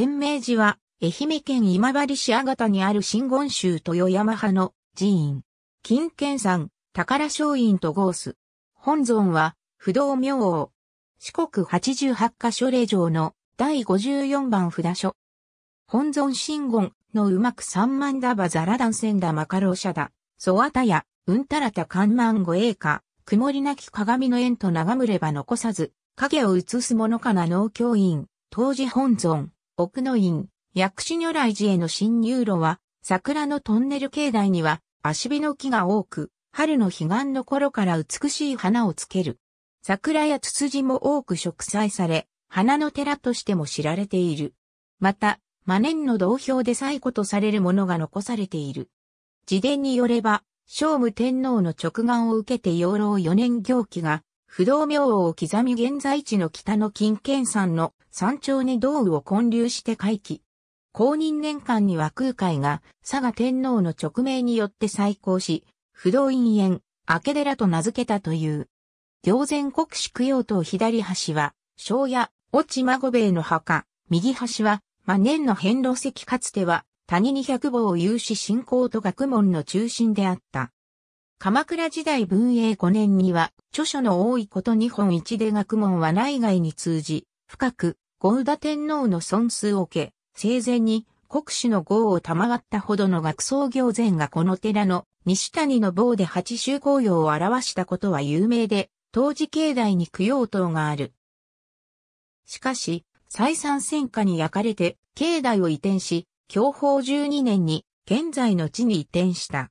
延命寺は、愛媛県今治市あがたにある新言宗豊山派の寺院。金剣山、宝松院とゴース。本尊は、不動明王。四国八十八箇所令状の第54番札所。本尊新言のうまく三万だばザラダンセンダマカローだ。そわたや、うんたらた観万護栄か、曇りなき鏡の縁と眺むれば残さず、影を映すものかな農教員、当時本尊。奥の院、薬師如来寺への侵入路は、桜のトンネル境内には、足火の木が多く、春の彼岸の頃から美しい花をつける。桜やツツジも多く植栽され、花の寺としても知られている。また、マネの同票で最古とされるものが残されている。自伝によれば、聖武天皇の直眼を受けて養老4年行基が不動明王を刻み現在地の北の金剣山の山頂に道雨を建立して回帰。公認年間には空海が佐賀天皇の勅命によって再興し、不動院園、明寺と名付けたという。行前国史用と左端は、庄屋、落孫兵衛の墓、右端は、万年の遍路石かつては、谷に百望坊を有し信仰と学問の中心であった。鎌倉時代文永5年には、著書の多いこと日本一で学問は内外に通じ、深く、ゴウダ天皇の尊数を受け、生前に国主の豪を賜ったほどの学僧行前がこの寺の西谷の棒で八州公用を表したことは有名で、当時境内に供養塔がある。しかし、再三戦火に焼かれて、境内を移転し、享保12年に現在の地に移転した。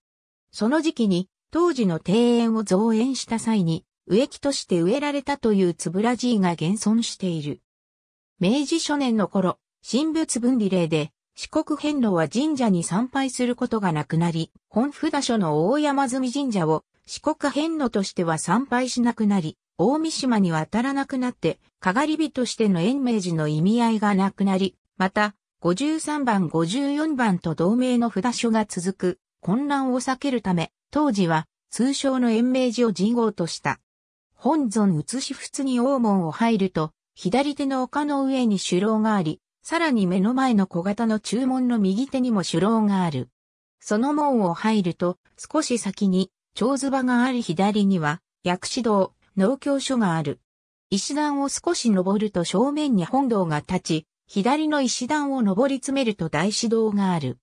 その時期に当時の庭園を造園した際に植木として植えられたというつぶらじいが現存している。明治初年の頃、神仏分離令で四国遍路は神社に参拝することがなくなり、本札所の大山積神社を四国遍路としては参拝しなくなり、大三島に渡らなくなって、かがり火としての延命寺の意味合いがなくなり、また、53番54番と同名の札所が続く、混乱を避けるため、当時は通称の延命寺を神号とした。本尊移し仏に大門を入ると、左手の丘の上に首楼があり、さらに目の前の小型の中門の右手にも首楼がある。その門を入ると、少し先に、長図場があり左には、薬師堂、農協所がある。石段を少し登ると正面に本堂が立ち、左の石段を登り詰めると大師堂がある。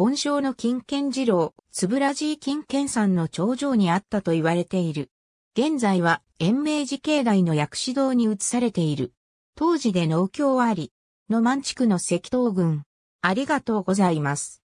盆章の金剣二郎、つぶらじい金さ山の頂上にあったと言われている。現在は延命寺境内の薬師堂に移されている。当時で農協あり、の満地区の石東郡。ありがとうございます。